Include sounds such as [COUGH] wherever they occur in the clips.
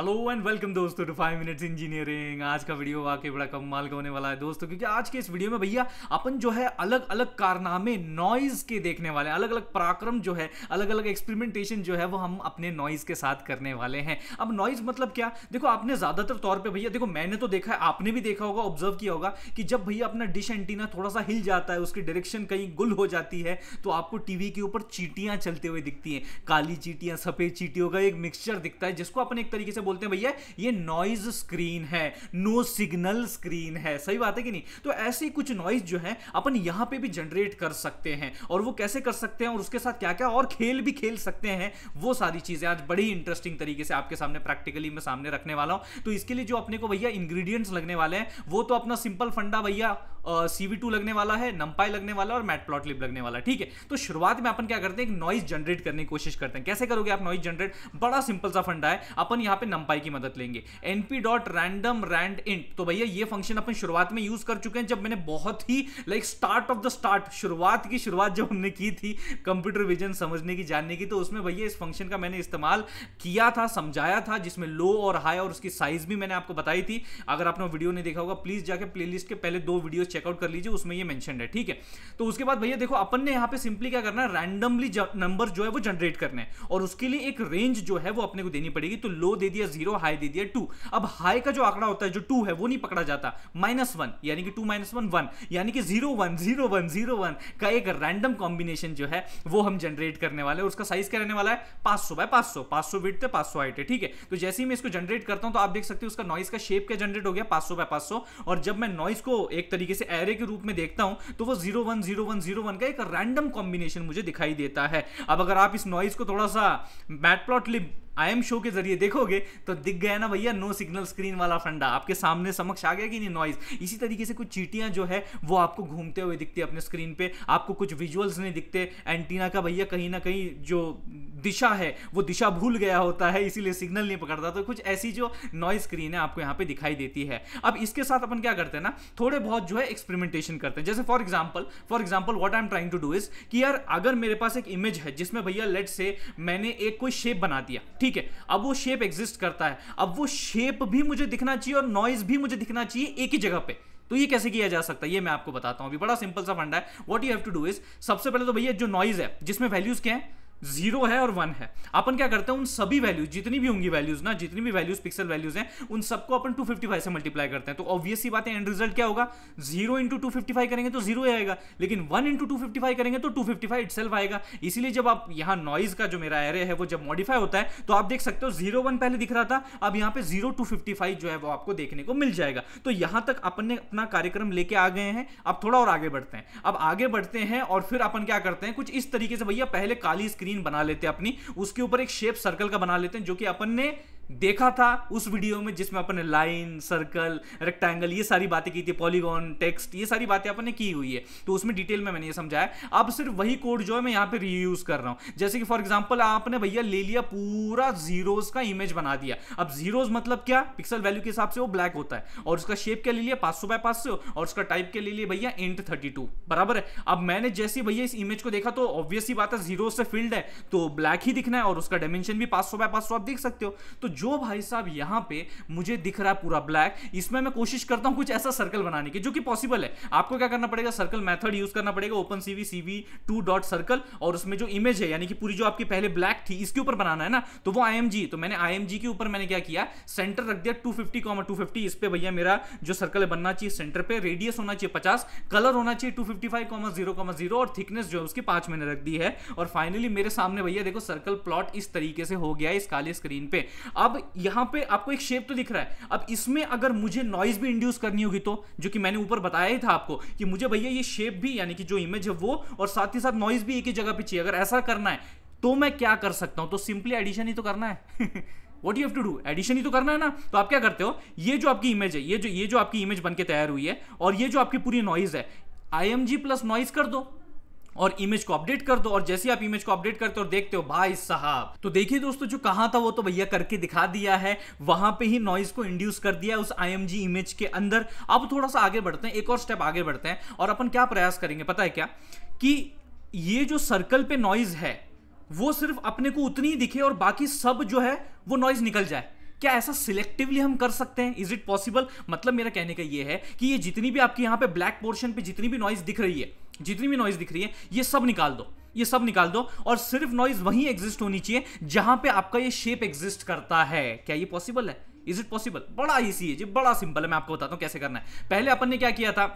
hello and welcome दोस्तों to five minutes engineering आज का वीडियो वाकई बड़ा कमाल का होने वाला है दोस्तों क्योंकि आज के इस वीडियो में भैया अपन जो है अलग अलग कारनामे नॉइज के देखने वाले हैं अलग अलग पराक्रम जो है अलग अलग एक्सपेरिमेंटेशन जो है वो हम अपने नॉइज के साथ करने वाले हैं अब नॉइज मतलब क्या देखो आपने ज्यादातर तौर पर भैया देखो मैंने तो देखा है आपने भी देखा होगा ऑब्जर्व किया होगा कि जब भैया अपना डिश एंटीना थोड़ा सा हिल जाता है उसकी डायरेक्शन कहीं गुल हो जाती है तो आपको टीवी के ऊपर चीटियां चलते हुए दिखती हैं काली चीटियां सफेद चीटियों का एक मिक्सचर दिखता है जिसको अपन एक तरीके से बोलते हैं भैया ये नॉइज स्क्रीन है नो सिग्नल स्क्रीन है सही बात है कि नहीं तो ऐसी कुछ नॉइज जो है अपन यहां पे भी जनरेट कर सकते हैं और वो कैसे कर सकते हैं और उसके साथ क्या क्या और खेल भी खेल सकते हैं वो सारी चीजें आज बड़ी इंटरेस्टिंग तरीके से आपके सामने प्रैक्टिकली मैं सामने रखने वाला हूं तो इसके लिए जो अपने को भैया इंग्रीडियंट्स लगने वाले हैं वो तो अपना सिंपल फंडा भैया सीवी टू लगने वाला है नंपाई लगने वाला और मैट प्लॉट लिप लगने वाला ठीक है तो शुरुआत में अपन क्या करते हैं नॉइज जनरेट करने की कोशिश करते हैं कैसे करोगे आप नॉइज जनरेट बड़ा सिंपल सा फंडा है अपन यहां पे numpy की मदद लेंगे np dot random rand int तो भैया ये फंक्शन अपन शुरुआत में यूज कर चुके हैं जब मैंने बहुत ही like start of the start शुरुआत की शुरुआत जब हमने की थी कंप्यूटर विजन समझने की जानने की तो उसमें भैया इस फंक्शन का मैंने इस्तेमाल किया था समझाया था जिसमें लो और हाई और उसकी साइज भी मैंने आपको बताई थी अगर आपने वीडियो नहीं देखा होगा प्लीज जाके प्लेलिस्ट के पहले दो वीडियो चेकआउट कर लीजिए उसमें ये मैंशन है ठीक है तो उसके बाद भैया देखो अपन ने यहाँ पे सिंपली क्या करना है रैंडमली नंबर जो है वो जनरेट करना है और उसके लिए एक रेंज जो है वो अपने को देनी पड़ेगी तो लो दे दिया दिया जीरो हाई दे दिया टू अब हाई का जो आंकड़ा होता है जो टू है वो नहीं पकड़ा जाता माइनस वन यानी कि टू माइनस वन वन यानी कि zero one zero one zero one का एक रैंडम कॉम्बिनेशन जो है वो हम जनरेट करने वाले और उसका साइज क्या रहने वाला है पांच सौ बाय पांच सौ पांच सौ विट पांच सौ हाइट है ठीक है तो जैसे ही मैं इसको जनरेट करता हूं तो आप देख सकते हैं उसका नॉइस का शेप क्या जनरेट हो गया पांच सौ बाय पांच सौ और जब मैं नॉइस को एक तरीके से एरे के रूप में देखता हूं तो वो zero one zero one zero one का एक रैंडम कॉम्बिनेशन मुझे दिखाई देता है अब अगर आप इस नॉइस को थोड़ा सा matplotlib I M show के जरिए देखोगे तो दिख गया ना भैया नो सिग्नल स्क्रीन वाला फंडा आपके सामने समक्ष आ गया कि नहीं नॉइज इसी तरीके से कुछ चीटियां जो है वो आपको घूमते हुए दिखती है अपने स्क्रीन पे आपको कुछ विजुअल्स नहीं दिखते एंटीना का भैया कहीं ना कहीं जो दिशा है वो दिशा भूल गया होता है इसीलिए सिग्नल नहीं पकड़ता तो कुछ ऐसी जो नॉइज स्क्रीन है आपको यहाँ पे दिखाई देती है अब इसके साथ अपन क्या करते हैं ना थोड़े बहुत जो है एक्सपेरिमेंटेशन करते हैं जैसे for example for example what I am trying to do is कि यार अगर मेरे पास एक इमेज है जिसमें भैया लेट से मैंने एक कोई शेप बना दिया ठीक है अब वो शेप एग्जिस्ट करता है अब वो शेप भी मुझे दिखना चाहिए और नॉइज भी मुझे दिखना चाहिए एक ही जगह पे तो ये कैसे किया जा सकता है ये मैं आपको बताता हूं अभी बड़ा सिंपल सा फंडा है what you have to do is सबसे पहले तो भैया जो नॉइज है जिसमें वैल्यूज क्या है जीरो है और वन है अपन क्या करते हैं उन सभी वैल्यूज जितनी भी होंगी वैल्यूज ना जितनी भी वैल्यूज पिक्सल वैल्यूज हैं उन सबको अपन 255 से मल्टीप्लाई करते हैं तो ऑब्वियस ही बात है एंड रिजल्ट क्या होगा जीरो इंटू टू करेंगे तो जीरो आएगा लेकिन वन इंटू टू करेंगे तो टू फिफ्टी आएगा इसीलिए जब आप यहाँ नॉइज का जो मेरा एरे है वो जब मॉडिफाई होता है तो आप देख सकते हो जीरो वन पहले दिख रहा था अब यहाँ पे जीरो टू जो है वो आपको देखने को मिल जाएगा तो यहां तक अपन ने अपना कार्यक्रम लेके आ गए हैं अब थोड़ा और आगे बढ़ते हैं अब आगे बढ़ते हैं और फिर अपन क्या करते हैं कुछ इस तरीके से भैया पहले काली स्क्रीन स्क्रीन बना लेते हैं अपनी उसके ऊपर एक शेप सर्कल का बना लेते हैं जो कि अपन ने देखा था उस वीडियो में जिसमें अपन ने लाइन सर्कल रेक्टेंगल ये सारी बातें की थी पॉलीगॉन टेक्स्ट ये सारी बातें अपन ने की हुई है तो उसमें डिटेल में मैंने ये समझाया अब सिर्फ वही कोड जो है मैं यहाँ पे रीयूज कर रहा हूँ जैसे कि फॉर एग्जाम्पल आपने भैया ले लिया पूरा जीरोज का इमेज बना दिया अब जीरोज मतलब क्या पिक्सल वैल्यू के हिसाब से वो ब्लैक होता है और उसका शेप क्या ले लिया पाँच सौ बाय पाँच सौ और उसका टाइप क्या ले लिया भैया इंट थर्टी टू बराबर है अब मैंने जैसे भैया इस इमेज को देखा तो ऑब्वियसली बात है जीरो से फील्ड है तो ब्लैक ही दिखना है और उसका डायमेंशन भी पाँच सौ बाय पाँच सौ आप देख सकते हो तो जो भाई साहब यहां पे मुझे दिख रहा है पूरा ब्लैक इसमें मैं कोशिश करता हूं कुछ ऐसा सर्कल बनाने की जो कि पॉसिबल है आपको क्या करना पड़ेगा सर्कल मेथड यूज करना पड़ेगा open CV CV two dot circle और उसमें जो इमेज है यानी कि पूरी जो आपकी पहले ब्लैक थी इसके ऊपर बनाना है ना तो वो आई तो मैंने आई के ऊपर मैंने क्या किया सेंटर रख दिया two fifty comma two fifty इस पर भैया मेरा जो सर्कल है बनना चाहिए सेंटर पर रेडियस होना चाहिए पचास कलर होना चाहिए two fifty five comma zero comma zero और थिकनेस जो है उसकी पांच मैंने रख दी है और फाइनली मेरे सामने भैया देखो सर्कल प्लॉट इस तरीके से हो गया इस काले स्क्रीन पे अब अब यहां पे आपको एक शेप तो दिख रहा है अब इसमें अगर मुझे नॉइज भी इंड्यूस करनी होगी तो जो कि मैंने ऊपर बताया ही था आपको कि मुझे भैया ये शेप भी यानी कि जो इमेज है वो और साथ ही साथ नॉइज भी एक ही जगह पे चाहिए अगर ऐसा करना है तो मैं क्या कर सकता हूं तो सिंपली एडिशन ही तो करना है what you have to do addition ही तो करना है ना तो आप क्या करते हो ये जो आपकी इमेज है ये जो ये जो आपकी इमेज बन तैयार हुई है और ये जो आपकी पूरी नॉइज है I M G plus noise कर दो और इमेज को अपडेट कर दो और जैसे आप इमेज को अपडेट करते हो और देखते हो भाई साहब तो देखिए दोस्तों जो कहा था वो तो भैया करके दिखा दिया है वहां पे ही नॉइज को इंड्यूस कर दिया उस आईएमजी इमेज के अंदर अब थोड़ा सा आगे बढ़ते हैं एक और स्टेप आगे बढ़ते हैं और अपन क्या प्रयास करेंगे पता है क्या कि ये जो सर्कल पे नॉइज है वो सिर्फ अपने को उतनी ही दिखे और बाकी सब जो है वो नॉइज निकल जाए क्या ऐसा सिलेक्टिवली हम कर सकते हैं इज इट पॉसिबल मतलब मेरा कहने का ये है कि ये जितनी भी आपकी यहाँ पे ब्लैक पोर्शन पे जितनी भी नॉइज दिख रही है जितनी भी नॉइज दिख रही है ये सब निकाल दो ये सब निकाल दो और सिर्फ नॉइज वहीं एग्जिस्ट होनी चाहिए जहां पे आपका ये शेप एग्जिस्ट करता है क्या ये पॉसिबल है इज इट पॉसिबल बड़ा इसी है जी बड़ा सिंपल है मैं आपको बताता हूँ कैसे करना है पहले अपन ने क्या किया था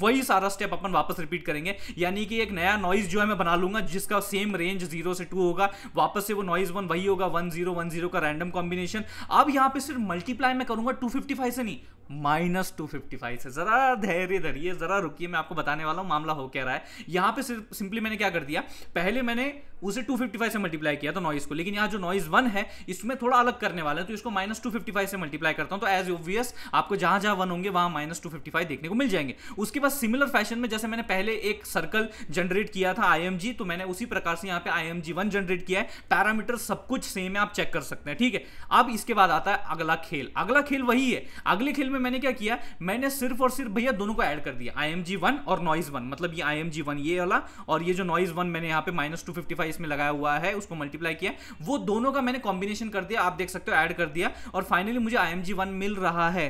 वही सारा स्टेप अपन वापस रिपीट करेंगे यानी कि एक नया नॉइज जो है मैं बना लूंगा जिसका सेम रेंज जीरो से टू होगा वापस से वो नॉइज वन वही होगा वन जीरो वन जीरो का रैंडम कॉम्बिनेशन अब यहां पे सिर्फ मल्टीप्लाई मैं करूंगा टू फिफ्टी फाइव से नहीं माइनस टू फिफ्टी फाइव से ज़रा धैर्य धरिए ज़रा रुकिए मैं आपको बताने वाला हूँ मामला हो क्या रहा है यहाँ पे सिर्फ सिंपली मैंने क्या कर दिया पहले मैंने उसे टू फिफ्टी फाइव से मल्टीप्लाई किया था नॉइज़ को लेकिन यहाँ जो नॉइस वन है इसमें थोड़ा अलग करने वाला है तो इसको माइनस टू फिफ्टी फाइव से मल्टीप्लाई करता हूँ तो एज ओबियस आपको जहाँ जहाँ वन होंगे वहाँ माइनस टू फिफ्टी फाइव देखने को मिल जाएंगे उसके बाद सिमिलर फैशन में जैसे मैंने पहले एक सर्कल जनरेट किया था आई तो मैंने उसी प्रकार से यहाँ पे I M G one generate किया है पैरामीटर सब कुछ सेम है आप चेक कर सकते हैं ठीक है अब इसके बाद आता है अगला खेल अगला खेल वही है अगले खेल में में मैंने क्या किया मैंने सिर्फ और सिर्फ भैया दोनों को ऐड कर दिया आई एम जी वन और नॉइज वन मतलब ये आई एम जी वन ये वाला और ये जो नॉइज वन मैंने यहाँ पे माइनस टू फिफ्टी फाइव इसमें लगाया हुआ है उसको मल्टीप्लाई किया वो दोनों का मैंने कॉम्बिनेशन कर दिया आप देख सकते हो ऐड कर दिया और फाइनली मुझे आई एम जी वन मिल रहा है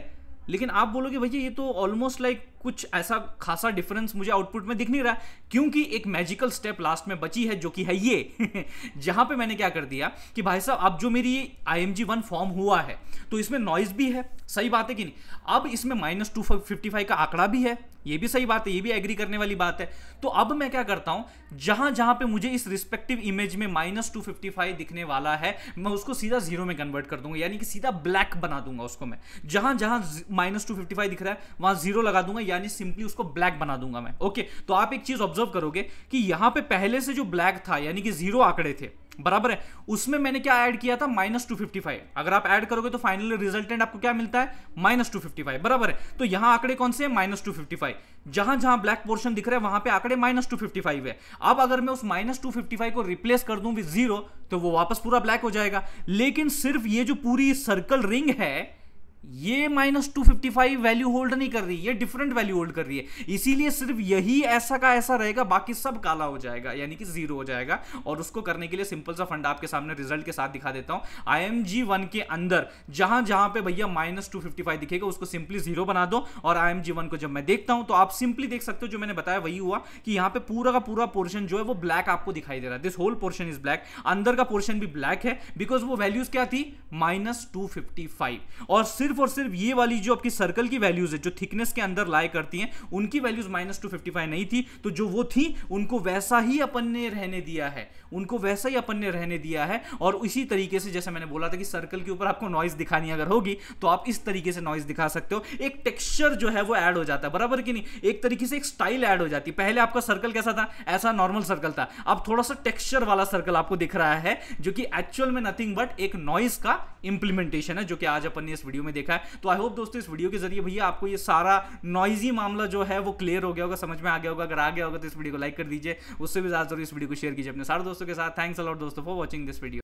लेकिन आप बोलोगे भैया ये तो ऑलमोस्ट लाइक like कुछ ऐसा खासा डिफरेंस मुझे आउटपुट में दिख नहीं रहा क्योंकि एक मैजिकल स्टेप लास्ट में बची है जो कि है ये [LAUGHS] जहां पे मैंने क्या कर दिया कि भाई साहब अब जो मेरी I M G one form हुआ है तो इसमें नॉइज भी है सही बात है कि नहीं अब इसमें माइनस टू फिफ्टी फाइव का आंकड़ा भी है ये भी सही बात है ये भी एग्री करने वाली बात है तो अब मैं क्या करता हूं जहां जहां पे मुझे इस रिस्पेक्टिव इमेज में माइनस टू फिफ्टी फाइव दिखने वाला है मैं उसको सीधा जीरो में कन्वर्ट कर दूंगा यानी कि सीधा ब्लैक बना दूंगा उसको मैं जहां जहां माइनस टू फिफ्टी फाइव दिख रहा है वहां जीरो लगा दूंगा यानी सिंपली उसको ब्लैक बना दूंगा मैं ओके तो आप एक चीज ऑब्जर्व करोगे कि यहां पे पहले से जो ब्लैक था यानी कि जीरो आंकड़े थे बराबर है उसमें मैंने क्या ऐड किया था माइनस टू फिफ्टी फाइव अगर आप ऐड करोगे तो फाइनल रिजल्टेंट आपको क्या मिलता है माइनस टू फिफ्टी फाइव बराबर है तो यहां आंकड़े कौन से माइनस टू फिफ्टी फाइव जहां जहां ब्लैक पोर्शन दिख रहा है वहां पे आंकड़े माइनस टू फिफ्टी फाइव है अब अगर मैं उस माइनस टू फिफ्टी फाइव को रिप्लेस कर दूं विद जीरो तो वो वापस पूरा ब्लैक हो जाएगा लेकिन सिर्फ ये जो पूरी सर्कल रिंग है ये minus two fifty five value hold नहीं कर रही ये डिफरेंट वैल्यू होल्ड कर रही है इसीलिए सिर्फ यही ऐसा का ऐसा रहेगा बाकी सब काला हो जाएगा यानी कि जीरो हो जाएगा और उसको करने के लिए सिंपल सा फंड आपके सामने रिजल्ट के साथ दिखा देता हूं आई एम जी वन के अंदर जहां जहां पे भैया माइनस टू फिफ्टी फाइव दिखेगा उसको सिंपली जीरो बना दो और आई एम जी वन को जब मैं देखता हूं तो आप सिंपली देख सकते हो जो मैंने बताया वही हुआ कि यहां पर पूरा का पूरा पोर्शन जो है वो ब्लैक आपको दिखाई दे रहा है this whole portion is black अंदर का पोर्शन भी ब्लैक है बिकॉज वो वैल्यूज क्या थी माइनस टू फिफ्टी फाइव और सिर्फ सिर्फ और सिर्फ ये वाली जो आपकी सर्कल की वैल्यूज है जो थिकनेस के अंदर लाई करती हैं उनकी values minus two fifty five नहीं थी तो जो वो थी उनको वैसा ही अपन ने रहने दिया है उनको वैसा ही अपन ने रहने दिया है और इसी तरीके से जैसे मैंने बोला था कि सर्कल के ऊपर आपको नॉइज दिखानी अगर होगी तो आप इस तरीके से नॉइज दिखा सकते हो एक टेक्स्चर जो है वो ऐड हो जाता है बराबर कि नहीं एक तरीके से एक स्टाइल ऐड हो जाती है पहले आपका सर्कल कैसा था ऐसा नॉर्मल सर्कल था अब थोड़ा सा टेक्स्चर वाला सर्कल आपको दिख रहा है जो कि एक्चुअल में नथिंग बट एक नॉइज का इंप्लीमेंटेशन है जो कि आज अपन ने इस वीडियो में देखा है तो आई होप दोस्तों इस वीडियो के जरिए भैया आपको ये सारा नॉइजी मामला जो है वो क्लियर हो गया होगा समझ में आ गया होगा अगर आ गया होगा तो इस वीडियो को लाइक कर दीजिए उससे भी ज़्यादा जरूर इस वीडियो को शेयर कीजिए अपने सारे दोस्तों के साथ थैंक्स अलॉट दोस्तों फॉर वॉचिंग दिस वीडियो